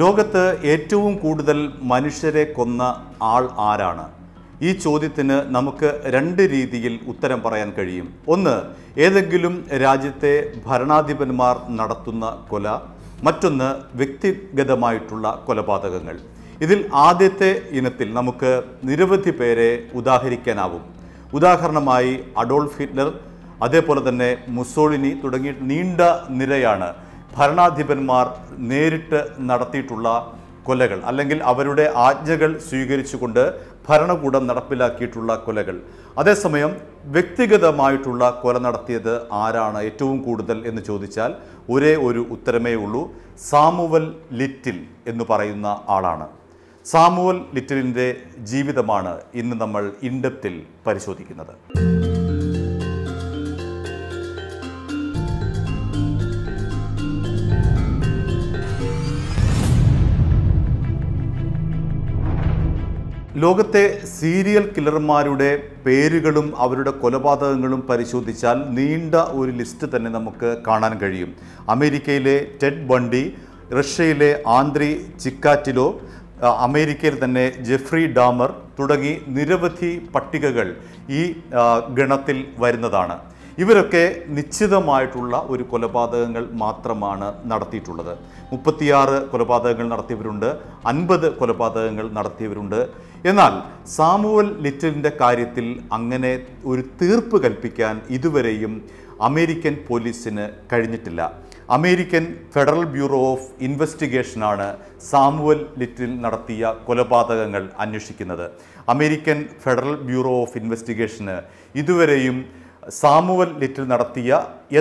ലോകത്ത് ഏറ്റവും കൂടുതൽ മനുഷ്യരെ കൊന്ന ആൾ ആരാണ് ഈ ചോദ്യത്തിന് നമുക്ക് രണ്ട് രീതിയിൽ ഉത്തരം പറയാൻ കഴിയും ഒന്ന് ഏതെങ്കിലും രാജ്യത്തെ ഭരണാധിപന്മാർ നടത്തുന്ന കൊല മറ്റൊന്ന് വ്യക്തിഗതമായിട്ടുള്ള കൊലപാതകങ്ങൾ ഇതിൽ ആദ്യത്തെ ഇനത്തിൽ നമുക്ക് നിരവധി പേരെ ഉദാഹരിക്കാനാവും ഉദാഹരണമായി അഡോൾഫ് ഹിറ്റ്ലർ അതേപോലെ തന്നെ മുസോളിനി തുടങ്ങി നീണ്ട നിരയാണ് ഭരണാധിപന്മാർ നേരിട്ട് നടത്തിയിട്ടുള്ള കൊലകൾ അല്ലെങ്കിൽ അവരുടെ ആജ്ഞകൾ സ്വീകരിച്ചുകൊണ്ട് ഭരണകൂടം നടപ്പിലാക്കിയിട്ടുള്ള കൊലകൾ അതേസമയം വ്യക്തിഗതമായിട്ടുള്ള കൊല നടത്തിയത് ആരാണ് ഏറ്റവും കൂടുതൽ എന്ന് ചോദിച്ചാൽ ഒരേ ഒരു ഉത്തരമേ ഉള്ളൂ സാമുവൽ ലിറ്റിൽ എന്ന് പറയുന്ന ആളാണ് സാമുവൽ ലിറ്റിലിൻ്റെ ജീവിതമാണ് ഇന്ന് നമ്മൾ ഇൻഡപ്തിൽ പരിശോധിക്കുന്നത് ലോകത്തെ സീരിയൽ കില്ലർമാരുടെ പേരുകളും അവരുടെ കൊലപാതകങ്ങളും പരിശോധിച്ചാൽ നീണ്ട ഒരു ലിസ്റ്റ് തന്നെ നമുക്ക് കാണാൻ കഴിയും അമേരിക്കയിലെ ടെഡ് ബണ്ടി റഷ്യയിലെ ആന്ദ്രി ചിക്കാറ്റിലോ അമേരിക്കയിൽ തന്നെ ജെഫ്രി ഡാമർ തുടങ്ങി നിരവധി പട്ടികകൾ ഈ ഗണത്തിൽ വരുന്നതാണ് ഇവരൊക്കെ നിശ്ചിതമായിട്ടുള്ള ഒരു കൊലപാതകങ്ങൾ മാത്രമാണ് നടത്തിയിട്ടുള്ളത് മുപ്പത്തിയാറ് കൊലപാതകങ്ങൾ നടത്തിയവരുണ്ട് അൻപത് കൊലപാതകങ്ങൾ നടത്തിയവരുണ്ട് എന്നാൽ സാമുവൽ ലിറ്റലിൻ്റെ കാര്യത്തിൽ അങ്ങനെ ഒരു തീർപ്പ് കൽപ്പിക്കാൻ ഇതുവരെയും അമേരിക്കൻ പോലീസിന് കഴിഞ്ഞിട്ടില്ല അമേരിക്കൻ ഫെഡറൽ ബ്യൂറോ ഓഫ് ഇൻവെസ്റ്റിഗേഷനാണ് സാമുവൽ ലിറ്റിൽ നടത്തിയ കൊലപാതകങ്ങൾ അന്വേഷിക്കുന്നത് അമേരിക്കൻ ഫെഡറൽ ബ്യൂറോ ഓഫ് ഇൻവെസ്റ്റിഗേഷന് ഇതുവരെയും സാമുവൽ ലിറ്റിൽ നടത്തിയ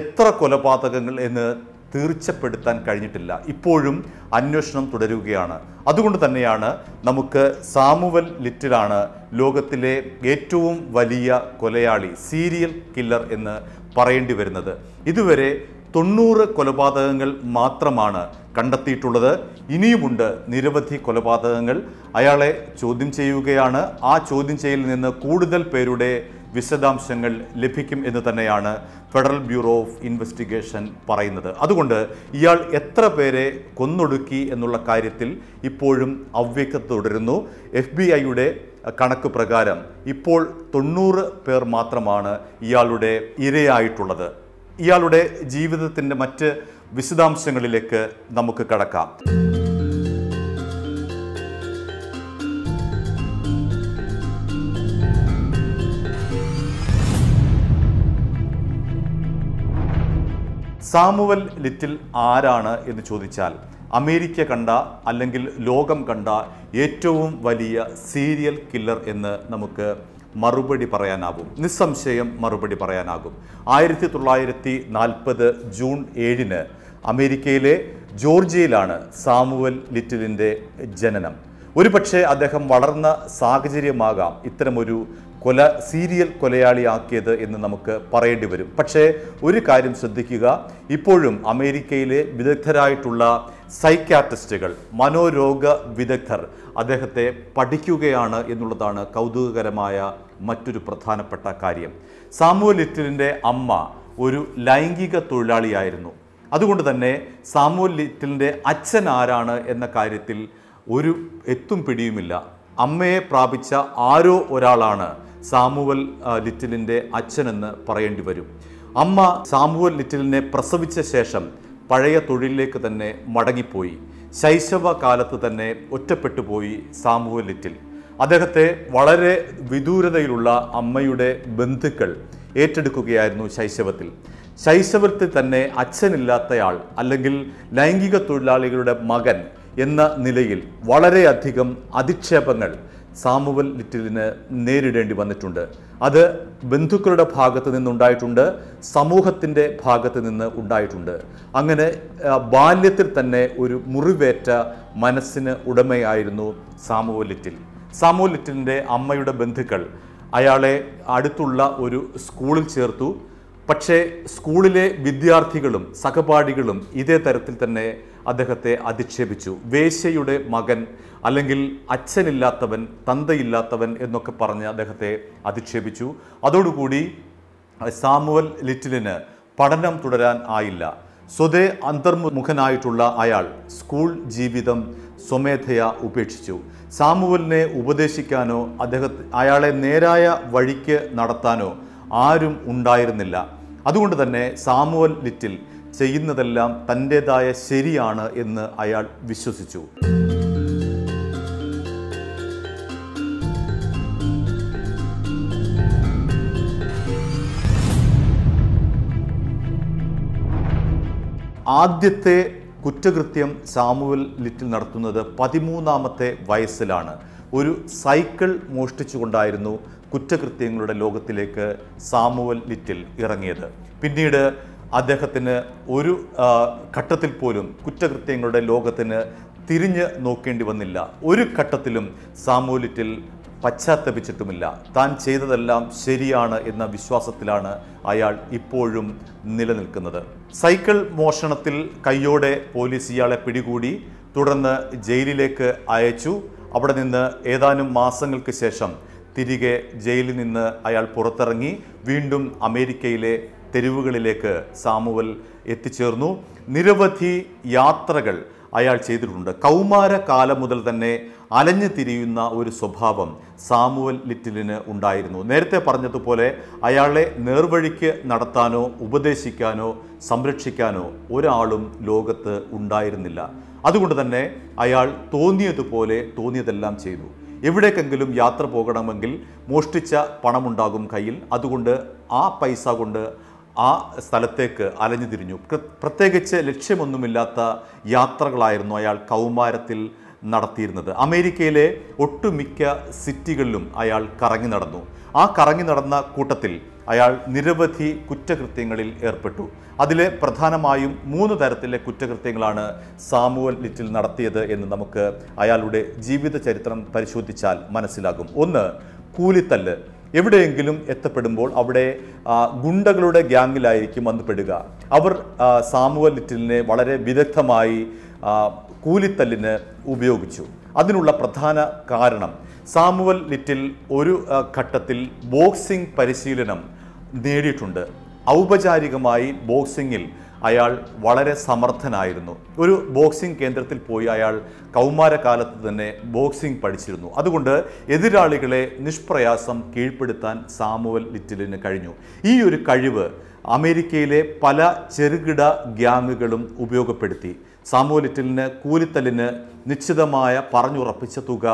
എത്ര കൊലപാതകങ്ങൾ എന്ന് തീർച്ചപ്പെടുത്താൻ കഴിഞ്ഞിട്ടില്ല ഇപ്പോഴും അന്വേഷണം തുടരുകയാണ് അതുകൊണ്ട് തന്നെയാണ് നമുക്ക് സാമുവൽ ലിറ്റിലാണ് ലോകത്തിലെ ഏറ്റവും വലിയ കൊലയാളി സീരിയൽ കില്ലർ എന്ന് പറയേണ്ടി വരുന്നത് ഇതുവരെ തൊണ്ണൂറ് കൊലപാതകങ്ങൾ മാത്രമാണ് കണ്ടെത്തിയിട്ടുള്ളത് ഇനിയുമുണ്ട് നിരവധി കൊലപാതകങ്ങൾ അയാളെ ചോദ്യം ചെയ്യുകയാണ് ആ ചോദ്യം ചെയ്യലിൽ നിന്ന് കൂടുതൽ പേരുടെ വിശദാംശങ്ങൾ ലഭിക്കും എന്ന് തന്നെയാണ് ഫെഡറൽ ബ്യൂറോ ഓഫ് ഇൻവെസ്റ്റിഗേഷൻ പറയുന്നത് അതുകൊണ്ട് ഇയാൾ എത്ര പേരെ കൊന്നൊടുക്കി എന്നുള്ള കാര്യത്തിൽ ഇപ്പോഴും അവ്യക്തത തുടരുന്നു എഫ് ബി ഐയുടെ കണക്ക് പ്രകാരം ഇപ്പോൾ തൊണ്ണൂറ് പേർ മാത്രമാണ് ഇയാളുടെ ഇരയായിട്ടുള്ളത് ഇയാളുടെ ജീവിതത്തിൻ്റെ മറ്റ് വിശദാംശങ്ങളിലേക്ക് നമുക്ക് കടക്കാം സാമുവൽ ലിറ്റിൽ ആരാണ് എന്ന് ചോദിച്ചാൽ അമേരിക്ക കണ്ട അല്ലെങ്കിൽ ലോകം കണ്ട ഏറ്റവും വലിയ സീരിയൽ കില്ലർ എന്ന് നമുക്ക് മറുപടി പറയാനാകും നിസ്സംശയം മറുപടി പറയാനാകും ആയിരത്തി തൊള്ളായിരത്തി നാൽപ്പത് ജൂൺ ഏഴിന് അമേരിക്കയിലെ ജോർജിയയിലാണ് സാമുവൽ ലിറ്റിലിൻ്റെ ജനനം ഒരുപക്ഷെ അദ്ദേഹം വളർന്ന സാഹചര്യമാകാം ഇത്തരമൊരു കൊല സീരിയൽ കൊലയാളിയാക്കിയത് എന്ന് നമുക്ക് പറയേണ്ടി വരും പക്ഷേ ഒരു കാര്യം ശ്രദ്ധിക്കുക ഇപ്പോഴും അമേരിക്കയിലെ വിദഗ്ധരായിട്ടുള്ള സൈക്യാട്രിസ്റ്റുകൾ മനോരോഗ വിദഗ്ധർ അദ്ദേഹത്തെ പഠിക്കുകയാണ് എന്നുള്ളതാണ് കൗതുകകരമായ മറ്റൊരു പ്രധാനപ്പെട്ട കാര്യം സാമുവൽ ലിറ്റിലിൻ്റെ അമ്മ ഒരു ലൈംഗിക തൊഴിലാളിയായിരുന്നു അതുകൊണ്ട് തന്നെ സാമുവൽ ലിറ്റിലിൻ്റെ അച്ഛൻ ആരാണ് എന്ന കാര്യത്തിൽ ഒരു എത്തും പിടിയുമില്ല അമ്മയെ പ്രാപിച്ച ആരോ ഒരാളാണ് സാമുവൽ ലിറ്റിലിൻ്റെ അച്ഛനെന്ന് പറയേണ്ടി വരും അമ്മ സാമുവൽ ലിറ്റിലിനെ പ്രസവിച്ച ശേഷം പഴയ തൊഴിലിലേക്ക് തന്നെ മടങ്ങിപ്പോയി ശൈശവ കാലത്ത് തന്നെ ഒറ്റപ്പെട്ടു പോയി സാമുവൽ ലിറ്റിൽ അദ്ദേഹത്തെ വളരെ വിദൂരതയിലുള്ള അമ്മയുടെ ബന്ധുക്കൾ ഏറ്റെടുക്കുകയായിരുന്നു ശൈശവത്തിൽ ശൈശവത്തിൽ തന്നെ അച്ഛനില്ലാത്തയാൾ അല്ലെങ്കിൽ ലൈംഗിക തൊഴിലാളികളുടെ മകൻ എന്ന നിലയിൽ വളരെയധികം അധിക്ഷേപങ്ങൾ സാമുവൽ ലിറ്റിലിന് നേരിടേണ്ടി വന്നിട്ടുണ്ട് അത് ബന്ധുക്കളുടെ ഭാഗത്ത് നിന്നുണ്ടായിട്ടുണ്ട് സമൂഹത്തിൻ്റെ ഭാഗത്ത് നിന്ന് ഉണ്ടായിട്ടുണ്ട് അങ്ങനെ ബാല്യത്തിൽ തന്നെ ഒരു മുറിവേറ്റ മനസ്സിന് ഉടമയായിരുന്നു സാമുവൽ ലിറ്റിൽ സാമുവൽ ലിറ്റിലിൻ്റെ അമ്മയുടെ ബന്ധുക്കൾ അയാളെ അടുത്തുള്ള ഒരു സ്കൂളിൽ ചേർത്തു പക്ഷേ സ്കൂളിലെ വിദ്യാർത്ഥികളും സഹപാഠികളും ഇതേ തരത്തിൽ തന്നെ അദ്ദേഹത്തെ അധിക്ഷേപിച്ചു വേശ്യയുടെ മകൻ അല്ലെങ്കിൽ അച്ഛനില്ലാത്തവൻ തന്തയില്ലാത്തവൻ എന്നൊക്കെ പറഞ്ഞ് അദ്ദേഹത്തെ അധിക്ഷേപിച്ചു അതോടുകൂടി സാമുവൽ ലിറ്റിലിന് പഠനം തുടരാൻ ആയില്ല സ്വതേ അന്തർമുഖനായിട്ടുള്ള അയാൾ സ്കൂൾ ജീവിതം സ്വമേധയ ഉപേക്ഷിച്ചു സാമുവലിനെ ഉപദേശിക്കാനോ അദ്ദേഹത്തെ അയാളെ നേരായ വഴിക്ക് നടത്താനോ ആരും ഉണ്ടായിരുന്നില്ല അതുകൊണ്ട് തന്നെ സാമുവൽ ലിറ്റിൽ ചെയ്യുന്നതെല്ലാം തൻ്റേതായ ശരിയാണ് എന്ന് അയാൾ വിശ്വസിച്ചു ആദ്യത്തെ കുറ്റകൃത്യം സാമുവൽ ലിറ്റിൽ നടത്തുന്നത് പതിമൂന്നാമത്തെ വയസ്സിലാണ് ഒരു സൈക്കിൾ മോഷ്ടിച്ചുകൊണ്ടായിരുന്നു കുറ്റകൃത്യങ്ങളുടെ ലോകത്തിലേക്ക് സാമുവൽ ലിറ്റിൽ ഇറങ്ങിയത് പിന്നീട് അദ്ദേഹത്തിന് ഒരു ഘട്ടത്തിൽ പോലും കുറ്റകൃത്യങ്ങളുടെ ലോകത്തിന് തിരിഞ്ഞ് നോക്കേണ്ടി വന്നില്ല ഒരു ഘട്ടത്തിലും സാമൂലിറ്റിൽ പശ്ചാത്തപിച്ചിട്ടുമില്ല താൻ ചെയ്തതെല്ലാം ശരിയാണ് എന്ന വിശ്വാസത്തിലാണ് അയാൾ ഇപ്പോഴും നിലനിൽക്കുന്നത് സൈക്കിൾ മോഷണത്തിൽ കയ്യോടെ പോലീസ് ഇയാളെ പിടികൂടി തുടർന്ന് ജയിലിലേക്ക് അയച്ചു അവിടെ നിന്ന് ഏതാനും മാസങ്ങൾക്ക് ശേഷം തിരികെ ജയിലിൽ നിന്ന് അയാൾ പുറത്തിറങ്ങി വീണ്ടും അമേരിക്കയിലെ തെരുവുകളിലേക്ക് സാമുവൽ എത്തിച്ചേർന്നു നിരവധി യാത്രകൾ അയാൾ ചെയ്തിട്ടുണ്ട് കൗമാര കാലം മുതൽ തന്നെ അലഞ്ഞു തിരിയുന്ന ഒരു സ്വഭാവം സാമുവൽ ലിറ്റിലിന് ഉണ്ടായിരുന്നു നേരത്തെ പറഞ്ഞതുപോലെ അയാളെ നേർവഴിക്ക് നടത്താനോ ഉപദേശിക്കാനോ സംരക്ഷിക്കാനോ ഒരാളും ലോകത്ത് ഉണ്ടായിരുന്നില്ല അതുകൊണ്ട് തന്നെ അയാൾ തോന്നിയതുപോലെ തോന്നിയതെല്ലാം ചെയ്തു എവിടേക്കെങ്കിലും യാത്ര പോകണമെങ്കിൽ മോഷ്ടിച്ച പണമുണ്ടാകും കയ്യിൽ അതുകൊണ്ട് ആ പൈസ കൊണ്ട് ആ സ്ഥലത്തേക്ക് അലഞ്ഞു തിരിഞ്ഞു പ്രത്യേകിച്ച് ലക്ഷ്യമൊന്നുമില്ലാത്ത യാത്രകളായിരുന്നു അയാൾ കൗമാരത്തിൽ നടത്തിയിരുന്നത് അമേരിക്കയിലെ ഒട്ടുമിക്ക സിറ്റികളിലും അയാൾ കറങ്ങി നടന്നു ആ കറങ്ങി നടന്ന കൂട്ടത്തിൽ അയാൾ നിരവധി കുറ്റകൃത്യങ്ങളിൽ ഏർപ്പെട്ടു അതിലെ പ്രധാനമായും മൂന്ന് തരത്തിലെ കുറ്റകൃത്യങ്ങളാണ് സാമുവൽ ലിറ്റിൽ നടത്തിയത് എന്ന് നമുക്ക് അയാളുടെ ജീവിത ചരിത്രം പരിശോധിച്ചാൽ മനസ്സിലാകും ഒന്ന് കൂലിത്തല്ല് എവിടെയെങ്കിലും എത്തപ്പെടുമ്പോൾ അവിടെ ഗുണ്ടകളുടെ ഗ്യാങ്ങിലായിരിക്കും വന്ന് പെടുക അവർ സാമുവൽ ലിറ്റിലിനെ വളരെ വിദഗ്ധമായി കൂലിത്തല്ലിന് ഉപയോഗിച്ചു അതിനുള്ള പ്രധാന കാരണം സാമുവൽ ലിറ്റിൽ ഒരു ഘട്ടത്തിൽ ബോക്സിംഗ് പരിശീലനം നേടിയിട്ടുണ്ട് ഔപചാരികമായി ബോക്സിങ്ങിൽ അയാൾ വളരെ സമർത്ഥനായിരുന്നു ഒരു ബോക്സിംഗ് കേന്ദ്രത്തിൽ പോയി അയാൾ കൗമാരകാലത്ത് തന്നെ ബോക്സിംഗ് പഠിച്ചിരുന്നു അതുകൊണ്ട് എതിരാളികളെ നിഷ്പ്രയാസം കീഴ്പ്പെടുത്താൻ സാമുവൽ ലിറ്റിലിന് കഴിഞ്ഞു ഈ ഒരു കഴിവ് അമേരിക്കയിലെ പല ചെറുകിട ഗ്യാങ്ങുകളും ഉപയോഗപ്പെടുത്തി സാമുവൽ ലിറ്റിലിന് കൂലിത്തലിന് നിശ്ചിതമായ പറഞ്ഞുറപ്പിച്ച തുക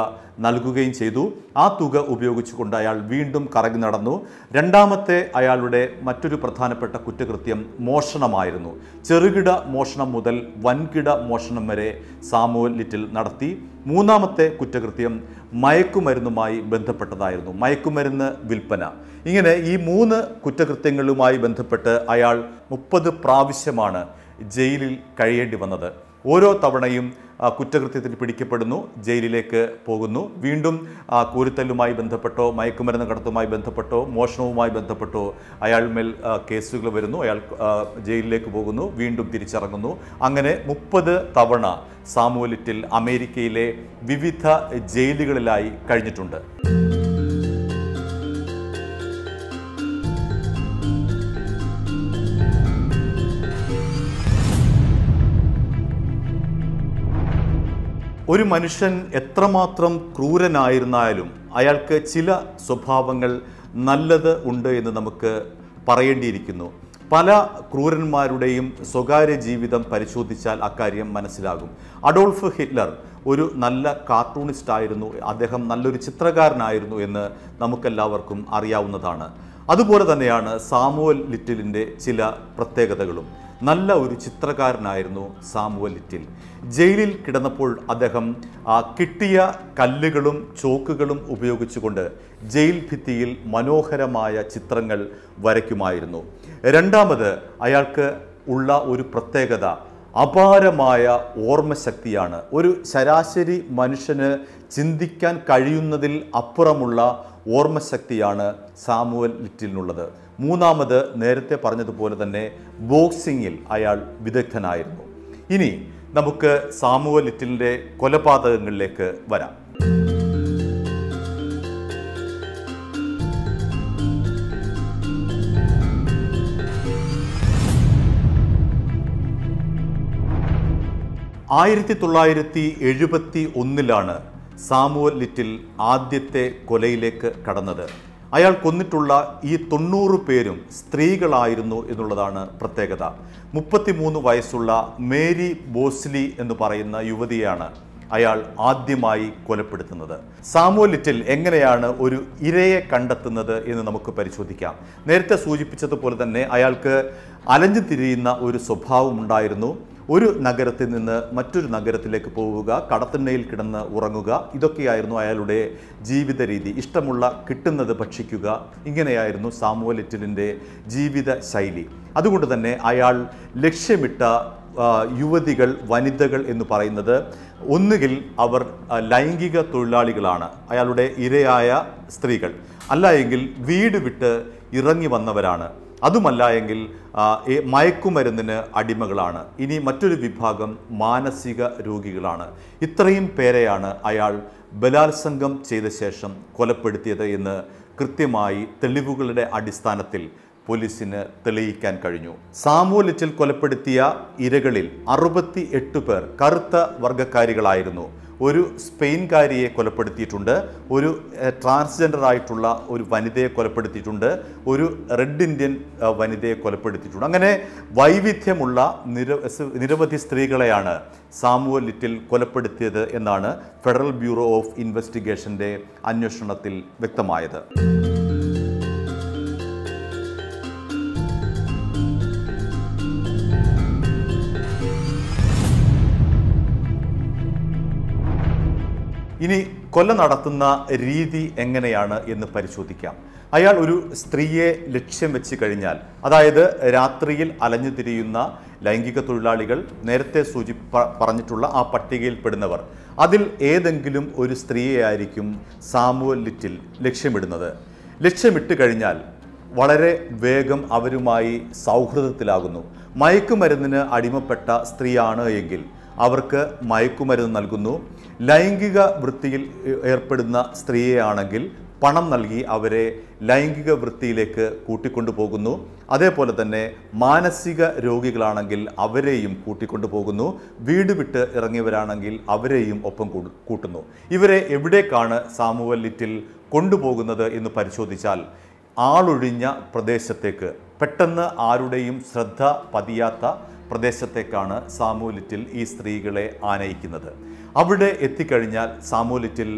നൽകുകയും ചെയ്തു ആ തുക ഉപയോഗിച്ചുകൊണ്ട് അയാൾ വീണ്ടും കറങ്ങി നടന്നു രണ്ടാമത്തെ അയാളുടെ മറ്റൊരു പ്രധാനപ്പെട്ട കുറ്റകൃത്യം മോഷണമായിരുന്നു ചെറുകിട മോഷണം മുതൽ വൻകിട മോഷണം വരെ സാമുവൽ ലിറ്റിൽ നടത്തി മൂന്നാമത്തെ കുറ്റകൃത്യം മയക്കുമരുന്നുമായി ബന്ധപ്പെട്ടതായിരുന്നു മയക്കുമരുന്ന് വിൽപ്പന ഇങ്ങനെ ഈ മൂന്ന് കുറ്റകൃത്യങ്ങളുമായി ബന്ധപ്പെട്ട് അയാൾ മുപ്പത് പ്രാവശ്യമാണ് ജയിലിൽ കഴിയേണ്ടി വന്നത് ഓരോ തവണയും കുറ്റകൃത്യത്തിൽ പിടിക്കപ്പെടുന്നു ജയിലിലേക്ക് പോകുന്നു വീണ്ടും ആ കൂരുത്തല്ലുമായി ബന്ധപ്പെട്ടോ മയക്കുമരുന്ന് കടത്തുമായി ബന്ധപ്പെട്ടോ മോഷണവുമായി ബന്ധപ്പെട്ടോ അയാൾ മേൽ കേസുകൾ വരുന്നു അയാൾ ജയിലിലേക്ക് പോകുന്നു വീണ്ടും തിരിച്ചിറങ്ങുന്നു അങ്ങനെ മുപ്പത് തവണ സാമൂലിറ്റിൽ അമേരിക്കയിലെ വിവിധ ജയിലുകളിലായി കഴിഞ്ഞിട്ടുണ്ട് ഒരു മനുഷ്യൻ എത്രമാത്രം ക്രൂരനായിരുന്നാലും അയാൾക്ക് ചില സ്വഭാവങ്ങൾ നല്ലത് ഉണ്ട് എന്ന് നമുക്ക് പറയേണ്ടിയിരിക്കുന്നു പല ക്രൂരന്മാരുടെയും സ്വകാര്യ ജീവിതം പരിശോധിച്ചാൽ അക്കാര്യം മനസ്സിലാകും അഡോൾഫ് ഹിറ്റ്ലർ ഒരു നല്ല കാർട്ടൂണിസ്റ്റ് ആയിരുന്നു അദ്ദേഹം നല്ലൊരു ചിത്രകാരനായിരുന്നു എന്ന് നമുക്കെല്ലാവർക്കും അറിയാവുന്നതാണ് അതുപോലെ തന്നെയാണ് സാമുവൽ ലിറ്റിലിൻ്റെ ചില പ്രത്യേകതകളും നല്ല ഒരു ചിത്രകാരനായിരുന്നു സാമുവൽ ലിറ്റിൽ ജയിലിൽ കിടന്നപ്പോൾ അദ്ദേഹം ആ കിട്ടിയ കല്ലുകളും ചോക്കുകളും ഉപയോഗിച്ചുകൊണ്ട് ജയിൽ ഭിത്തിയിൽ മനോഹരമായ ചിത്രങ്ങൾ വരയ്ക്കുമായിരുന്നു രണ്ടാമത് അയാൾക്ക് ഉള്ള ഒരു പ്രത്യേകത അപാരമായ ഓർമ്മശക്തിയാണ് ഒരു ശരാശരി മനുഷ്യന് ചിന്തിക്കാൻ കഴിയുന്നതിൽ അപ്പുറമുള്ള ഓർമ്മശക്തിയാണ് സാമുവൽ ലിറ്റിലിനുള്ളത് മൂന്നാമത് നേരത്തെ പറഞ്ഞതുപോലെ തന്നെ ബോക്സിങ്ങിൽ അയാൾ വിദഗ്ധനായിരുന്നു ഇനി നമുക്ക് സാമൂഹ ലിറ്റിലിൻ്റെ കൊലപാതകങ്ങളിലേക്ക് വരാം ആയിരത്തി തൊള്ളായിരത്തി എഴുപത്തി ഒന്നിലാണ് സാമുവൽ ലിറ്റിൽ ആദ്യത്തെ കൊലയിലേക്ക് കടന്നത് അയാൾ കൊന്നിട്ടുള്ള ഈ തൊണ്ണൂറ് പേരും സ്ത്രീകളായിരുന്നു എന്നുള്ളതാണ് പ്രത്യേകത മുപ്പത്തിമൂന്ന് വയസ്സുള്ള മേരി ബോസ്ലി എന്ന് പറയുന്ന യുവതിയാണ് അയാൾ ആദ്യമായി കൊലപ്പെടുത്തുന്നത് സാമൂലിറ്റിൽ എങ്ങനെയാണ് ഒരു ഇരയെ കണ്ടെത്തുന്നത് എന്ന് നമുക്ക് പരിശോധിക്കാം നേരത്തെ സൂചിപ്പിച്ചതുപോലെ തന്നെ അയാൾക്ക് അലഞ്ഞു തിരിയുന്ന ഒരു സ്വഭാവം ഉണ്ടായിരുന്നു ഒരു നഗരത്തിൽ നിന്ന് മറ്റൊരു നഗരത്തിലേക്ക് പോവുക കടത്തിണ്ണയിൽ കിടന്ന് ഉറങ്ങുക ഇതൊക്കെയായിരുന്നു അയാളുടെ ജീവിത രീതി ഇഷ്ടമുള്ള കിട്ടുന്നത് ഭക്ഷിക്കുക ഇങ്ങനെയായിരുന്നു സാമുവലിറ്റിലിൻ്റെ ജീവിത ശൈലി അതുകൊണ്ട് തന്നെ അയാൾ ലക്ഷ്യമിട്ട യുവതികൾ വനിതകൾ എന്ന് പറയുന്നത് ഒന്നുകിൽ അവർ ലൈംഗിക തൊഴിലാളികളാണ് അയാളുടെ ഇരയായ സ്ത്രീകൾ അല്ല വീട് വിട്ട് ഇറങ്ങി വന്നവരാണ് അതുമല്ല എങ്കിൽ മയക്കുമരുന്നിന് അടിമകളാണ് ഇനി മറ്റൊരു വിഭാഗം മാനസിക രോഗികളാണ് ഇത്രയും പേരെയാണ് അയാൾ ബലാത്സംഗം ചെയ്ത ശേഷം കൊലപ്പെടുത്തിയത് എന്ന് കൃത്യമായി തെളിവുകളുടെ അടിസ്ഥാനത്തിൽ പോലീസിന് തെളിയിക്കാൻ കഴിഞ്ഞു സാമൂലിച്ചിൽ കൊലപ്പെടുത്തിയ ഇരകളിൽ അറുപത്തി എട്ട് പേർ കറുത്ത വർഗക്കാരികളായിരുന്നു ഒരു സ്പെയിൻകാരിയെ കൊലപ്പെടുത്തിയിട്ടുണ്ട് ഒരു ട്രാൻസ്ജെൻഡർ ആയിട്ടുള്ള ഒരു വനിതയെ കൊലപ്പെടുത്തിയിട്ടുണ്ട് ഒരു റെഡ് ഇന്ത്യൻ വനിതയെ കൊലപ്പെടുത്തിയിട്ടുണ്ട് അങ്ങനെ വൈവിധ്യമുള്ള നിര നിരവധി സ്ത്രീകളെയാണ് സാമുവൽ ലിറ്റിൽ കൊലപ്പെടുത്തിയത് എന്നാണ് ഫെഡറൽ ബ്യൂറോ ഓഫ് ഇൻവെസ്റ്റിഗേഷൻ്റെ അന്വേഷണത്തിൽ വ്യക്തമായത് കൊല നടത്തുന്ന രീതി എങ്ങനെയാണ് എന്ന് പരിശോധിക്കാം അയാൾ ഒരു സ്ത്രീയെ ലക്ഷ്യം വെച്ച് കഴിഞ്ഞാൽ അതായത് രാത്രിയിൽ അലഞ്ഞു തിരിയുന്ന ലൈംഗിക തൊഴിലാളികൾ നേരത്തെ സൂചി പറഞ്ഞിട്ടുള്ള ആ പട്ടികയിൽപ്പെടുന്നവർ അതിൽ ഏതെങ്കിലും ഒരു സ്ത്രീയെ ആയിരിക്കും സാമുവൽ ലിറ്റിൽ ലക്ഷ്യമിടുന്നത് ലക്ഷ്യമിട്ട് കഴിഞ്ഞാൽ വളരെ വേഗം അവരുമായി സൗഹൃദത്തിലാകുന്നു മയക്കുമരുന്നിന് അടിമപ്പെട്ട സ്ത്രീയാണ് എങ്കിൽ അവർക്ക് മയക്കുമരുന്ന് നൽകുന്നു ലൈംഗിക വൃത്തിയിൽ ഏർപ്പെടുന്ന സ്ത്രീയാണെങ്കിൽ പണം നൽകി അവരെ ലൈംഗിക വൃത്തിയിലേക്ക് കൂട്ടിക്കൊണ്ടു പോകുന്നു അതേപോലെ തന്നെ മാനസിക രോഗികളാണെങ്കിൽ അവരെയും കൂട്ടിക്കൊണ്ടു പോകുന്നു വീട് വിട്ട് ഇറങ്ങിയവരാണെങ്കിൽ അവരെയും ഒപ്പം കൂട്ടുന്നു ഇവരെ എവിടേക്കാണ് സാമുവൽ ലിറ്റിൽ കൊണ്ടുപോകുന്നത് എന്ന് പരിശോധിച്ചാൽ ആളൊഴിഞ്ഞ പ്രദേശത്തേക്ക് പെട്ടെന്ന് ആരുടെയും ശ്രദ്ധ പതിയാത്ത പ്രദേശത്തേക്കാണ് സാമൂലിറ്റിൽ ഈ സ്ത്രീകളെ ആനയിക്കുന്നത് അവിടെ എത്തിക്കഴിഞ്ഞാൽ സാമൂലിറ്റിൽ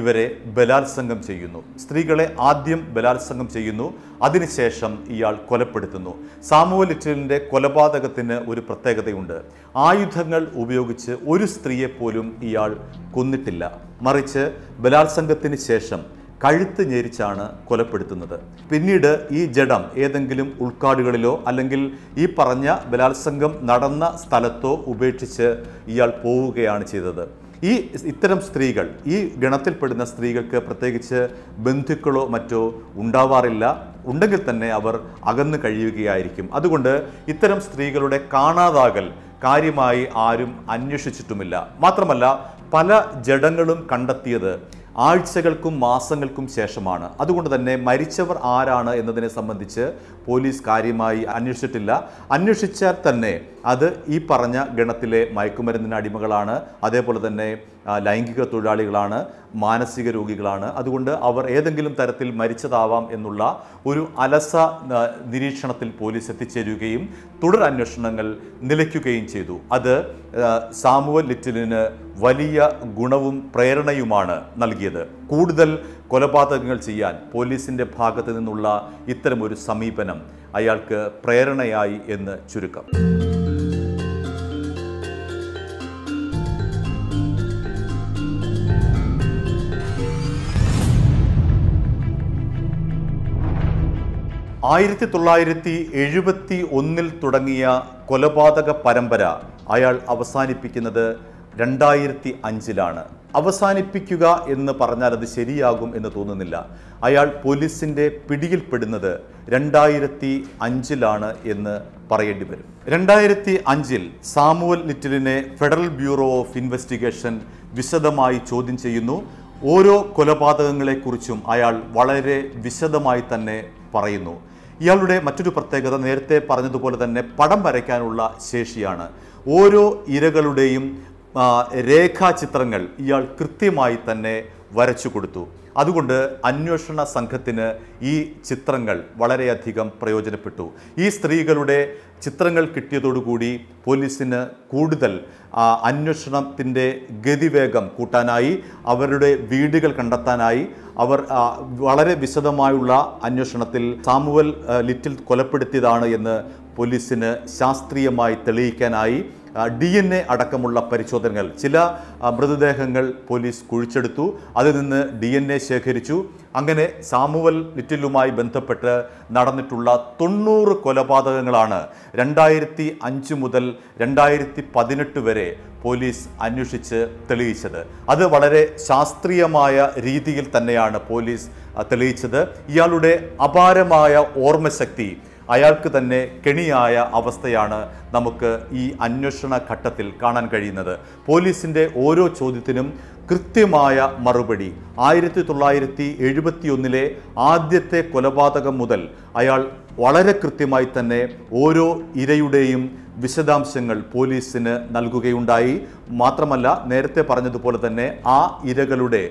ഇവരെ ബലാത്സംഗം ചെയ്യുന്നു സ്ത്രീകളെ ആദ്യം ബലാത്സംഗം ചെയ്യുന്നു അതിനുശേഷം ഇയാൾ കൊലപ്പെടുത്തുന്നു സാമൂലിറ്റിലിൻ്റെ കൊലപാതകത്തിന് ഒരു പ്രത്യേകതയുണ്ട് ആയുധങ്ങൾ ഉപയോഗിച്ച് ഒരു സ്ത്രീയെപ്പോലും ഇയാൾ കൊന്നിട്ടില്ല മറിച്ച് ബലാത്സംഗത്തിന് ശേഷം കഴുത്ത് ഞെരിച്ചാണ് കൊലപ്പെടുത്തുന്നത് പിന്നീട് ഈ ജഡം ഏതെങ്കിലും ഉൾക്കാടുകളിലോ അല്ലെങ്കിൽ ഈ പറഞ്ഞ ബലാത്സംഗം നടന്ന സ്ഥലത്തോ ഉപേക്ഷിച്ച് ഇയാൾ പോവുകയാണ് ചെയ്തത് ഈ ഇത്തരം സ്ത്രീകൾ ഈ ഗണത്തിൽപ്പെടുന്ന സ്ത്രീകൾക്ക് പ്രത്യേകിച്ച് ബന്ധുക്കളോ മറ്റോ ഉണ്ടാവാറില്ല ഉണ്ടെങ്കിൽ തന്നെ അവർ അകന്നു കഴിയുകയായിരിക്കും അതുകൊണ്ട് ഇത്തരം സ്ത്രീകളുടെ കാണാതാകൽ കാര്യമായി ആരും അന്വേഷിച്ചിട്ടുമില്ല മാത്രമല്ല പല ജഡങ്ങളും കണ്ടെത്തിയത് ആഴ്ചകൾക്കും മാസങ്ങൾക്കും ശേഷമാണ് അതുകൊണ്ട് തന്നെ മരിച്ചവർ ആരാണ് എന്നതിനെ സംബന്ധിച്ച് പോലീസ് കാര്യമായി അന്വേഷിച്ചിട്ടില്ല അന്വേഷിച്ചാൽ തന്നെ അത് ഈ പറഞ്ഞ ഗണത്തിലെ മയക്കുമരുന്നിന് അടിമകളാണ് അതേപോലെ തന്നെ ലൈംഗിക തൊഴിലാളികളാണ് മാനസിക രോഗികളാണ് അതുകൊണ്ട് അവർ ഏതെങ്കിലും തരത്തിൽ മരിച്ചതാവാം എന്നുള്ള ഒരു അലസ നിരീക്ഷണത്തിൽ പോലീസ് എത്തിച്ചേരുകയും തുടർ അന്വേഷണങ്ങൾ നിലയ്ക്കുകയും ചെയ്തു അത് സാമുവൽ ലിറ്റിലിന് വലിയ ഗുണവും പ്രേരണയുമാണ് നൽകിയത് കൂടുതൽ കൊലപാതകങ്ങൾ ചെയ്യാൻ പോലീസിൻ്റെ ഭാഗത്തു നിന്നുള്ള ഇത്തരമൊരു സമീപനം അയാൾക്ക് പ്രേരണയായി എന്ന് ചുരുക്കം ആയിരത്തി തൊള്ളായിരത്തി എഴുപത്തി ഒന്നിൽ തുടങ്ങിയ കൊലപാതക പരമ്പര അയാൾ അവസാനിപ്പിക്കുന്നത് രണ്ടായിരത്തി അഞ്ചിലാണ് അവസാനിപ്പിക്കുക എന്ന് പറഞ്ഞാൽ അത് ശരിയാകും എന്ന് തോന്നുന്നില്ല അയാൾ പോലീസിൻ്റെ പിടിയിൽപ്പെടുന്നത് രണ്ടായിരത്തി അഞ്ചിലാണ് എന്ന് പറയേണ്ടി വരും രണ്ടായിരത്തി അഞ്ചിൽ സാമുവൽ ലിറ്റിലിനെ ഫെഡറൽ ബ്യൂറോ ഓഫ് ഇൻവെസ്റ്റിഗേഷൻ വിശദമായി ചോദ്യം ചെയ്യുന്നു ഓരോ കൊലപാതകങ്ങളെക്കുറിച്ചും അയാൾ വളരെ വിശദമായി തന്നെ പറയുന്നു ഇയാളുടെ മറ്റൊരു പ്രത്യേകത നേരത്തെ പറഞ്ഞതുപോലെ തന്നെ പടം വരയ്ക്കാനുള്ള ശേഷിയാണ് ഓരോ ഇരകളുടെയും രേഖാചിത്രങ്ങൾ ഇയാൾ കൃത്യമായി തന്നെ വരച്ചു കൊടുത്തു അതുകൊണ്ട് അന്വേഷണ സംഘത്തിന് ഈ ചിത്രങ്ങൾ വളരെയധികം പ്രയോജനപ്പെട്ടു ഈ സ്ത്രീകളുടെ ചിത്രങ്ങൾ കിട്ടിയതോടുകൂടി പോലീസിന് കൂടുതൽ അന്വേഷണത്തിൻ്റെ ഗതിവേഗം കൂട്ടാനായി അവരുടെ വീടുകൾ കണ്ടെത്താനായി അവർ വളരെ വിശദമായുള്ള അന്വേഷണത്തിൽ സാമുവൽ ലിറ്റിൽ കൊലപ്പെടുത്തിയതാണ് എന്ന് പോലീസിന് ശാസ്ത്രീയമായി തെളിയിക്കാനായി ഡി എൻ എ അടക്കമുള്ള പരിശോധനകൾ ചില മൃതദേഹങ്ങൾ പോലീസ് കുഴിച്ചെടുത്തു അതിൽ നിന്ന് ഡി എൻ എ ശേഖരിച്ചു അങ്ങനെ സാമുവൽ ലിറ്റിലുമായി ബന്ധപ്പെട്ട് നടന്നിട്ടുള്ള തൊണ്ണൂറ് കൊലപാതകങ്ങളാണ് രണ്ടായിരത്തി അഞ്ച് മുതൽ രണ്ടായിരത്തി പതിനെട്ട് വരെ പോലീസ് അന്വേഷിച്ച് തെളിയിച്ചത് അത് വളരെ ശാസ്ത്രീയമായ രീതിയിൽ തന്നെയാണ് പോലീസ് തെളിയിച്ചത് ഇയാളുടെ അപാരമായ ഓർമ്മശക്തി അയാൾക്ക് തന്നെ കെണിയായ അവസ്ഥയാണ് നമുക്ക് ഈ അന്വേഷണ ഘട്ടത്തിൽ കാണാൻ കഴിയുന്നത് പോലീസിൻ്റെ ഓരോ ചോദ്യത്തിനും കൃത്യമായ മറുപടി ആയിരത്തി തൊള്ളായിരത്തി എഴുപത്തിയൊന്നിലെ ആദ്യത്തെ കൊലപാതകം മുതൽ അയാൾ വളരെ കൃത്യമായി തന്നെ ഓരോ ഇരയുടെയും വിശദാംശങ്ങൾ പോലീസിന് നൽകുകയുണ്ടായി മാത്രമല്ല നേരത്തെ പറഞ്ഞതുപോലെ തന്നെ ആ ഇരകളുടെ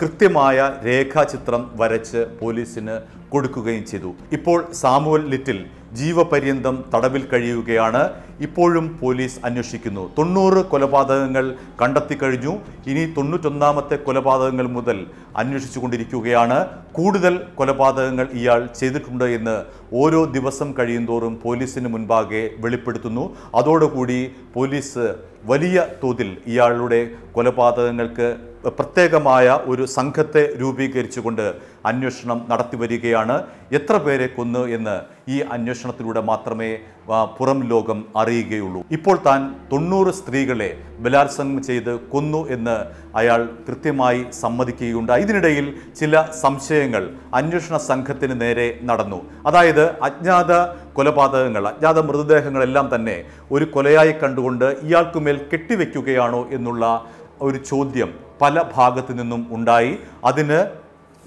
കൃത്യമായ രേഖാചിത്രം വരച്ച് പോലീസിന് കൊടുക്കുകയും ചെയ്തു ഇപ്പോൾ സാമുവൽ ലിറ്റിൽ ജീവപര്യന്തം തടവിൽ കഴിയുകയാണ് ഇപ്പോഴും പോലീസ് അന്വേഷിക്കുന്നു തൊണ്ണൂറ് കൊലപാതകങ്ങൾ കണ്ടെത്തി കഴിഞ്ഞു ഇനി തൊണ്ണൂറ്റൊന്നാമത്തെ കൊലപാതകങ്ങൾ മുതൽ അന്വേഷിച്ചു കൂടുതൽ കൊലപാതകങ്ങൾ ഇയാൾ ചെയ്തിട്ടുണ്ട് എന്ന് ഓരോ ദിവസം കഴിയുന്തോറും പോലീസിന് മുൻപാകെ വെളിപ്പെടുത്തുന്നു അതോടുകൂടി പോലീസ് വലിയ തോതിൽ ഇയാളുടെ കൊലപാതകങ്ങൾക്ക് പ്രത്യേകമായ ഒരു സംഘത്തെ രൂപീകരിച്ചുകൊണ്ട് അന്വേഷണം നടത്തി വരികയാണ് എത്ര പേരെ കൊന്നു എന്ന് ഈ അന്വേഷണത്തിലൂടെ മാത്രമേ പുറം ലോകം അറിയുകയുള്ളൂ ഇപ്പോൾ താൻ തൊണ്ണൂറ് സ്ത്രീകളെ ബലാത്സംഗം ചെയ്ത് കൊന്നു എന്ന് അയാൾ കൃത്യമായി സമ്മതിക്കുകയുണ്ടായി ഇതിനിടയിൽ ചില സംശയങ്ങൾ അന്വേഷണ സംഘത്തിന് നേരെ നടന്നു അതായത് അജ്ഞാത കൊലപാതകങ്ങൾ അജ്ഞാത മൃതദേഹങ്ങളെല്ലാം തന്നെ ഒരു കൊലയായി കണ്ടുകൊണ്ട് ഇയാൾക്കുമേൽ കെട്ടിവെക്കുകയാണോ എന്നുള്ള ഒരു ചോദ്യം പല ഭാഗത്തു നിന്നും ഉണ്ടായി അതിന്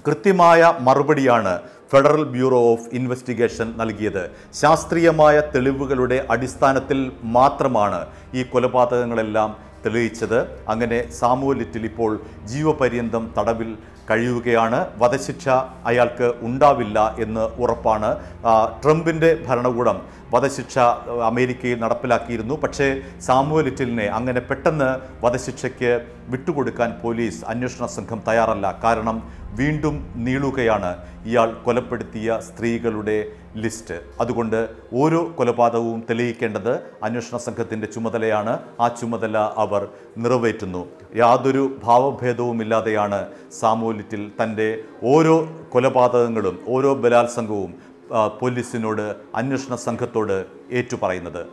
കൃത്യമായ മറുപടിയാണ് ഫെഡറൽ ബ്യൂറോ ഓഫ് ഇൻവെസ്റ്റിഗേഷൻ നൽകിയത് ശാസ്ത്രീയമായ തെളിവുകളുടെ അടിസ്ഥാനത്തിൽ മാത്രമാണ് ഈ കൊലപാതകങ്ങളെല്ലാം തെളിയിച്ചത് അങ്ങനെ സാമൂഹ്യ ലിറ്റിൽ ഇപ്പോൾ ജീവപര്യന്തം തടവിൽ കഴിയുകയാണ് വധശിക്ഷ അയാൾക്ക് ഉണ്ടാവില്ല എന്ന് ഉറപ്പാണ് ട്രംപിൻ്റെ ഭരണകൂടം വധശിക്ഷ അമേരിക്കയിൽ നടപ്പിലാക്കിയിരുന്നു പക്ഷേ സാമുവൽ ഇറ്റിലിനെ അങ്ങനെ പെട്ടെന്ന് വധശിക്ഷയ്ക്ക് വിട്ടുകൊടുക്കാൻ പോലീസ് അന്വേഷണ സംഘം തയ്യാറല്ല കാരണം വീണ്ടും നീളുകയാണ് ഇയാൾ കൊലപ്പെടുത്തിയ സ്ത്രീകളുടെ ലിസ്റ്റ് അതുകൊണ്ട് ഓരോ കൊലപാതകവും തെളിയിക്കേണ്ടത് അന്വേഷണ സംഘത്തിൻ്റെ ചുമതലയാണ് ആ ചുമതല അവർ നിറവേറ്റുന്നു യാതൊരു ഇല്ലാതെയാണ് സാമൂലിറ്റിൽ തൻ്റെ ഓരോ കൊലപാതകങ്ങളും ഓരോ ബലാത്സംഗവും പോലീസിനോട് അന്വേഷണ സംഘത്തോട് ഏറ്റുപറയുന്നത്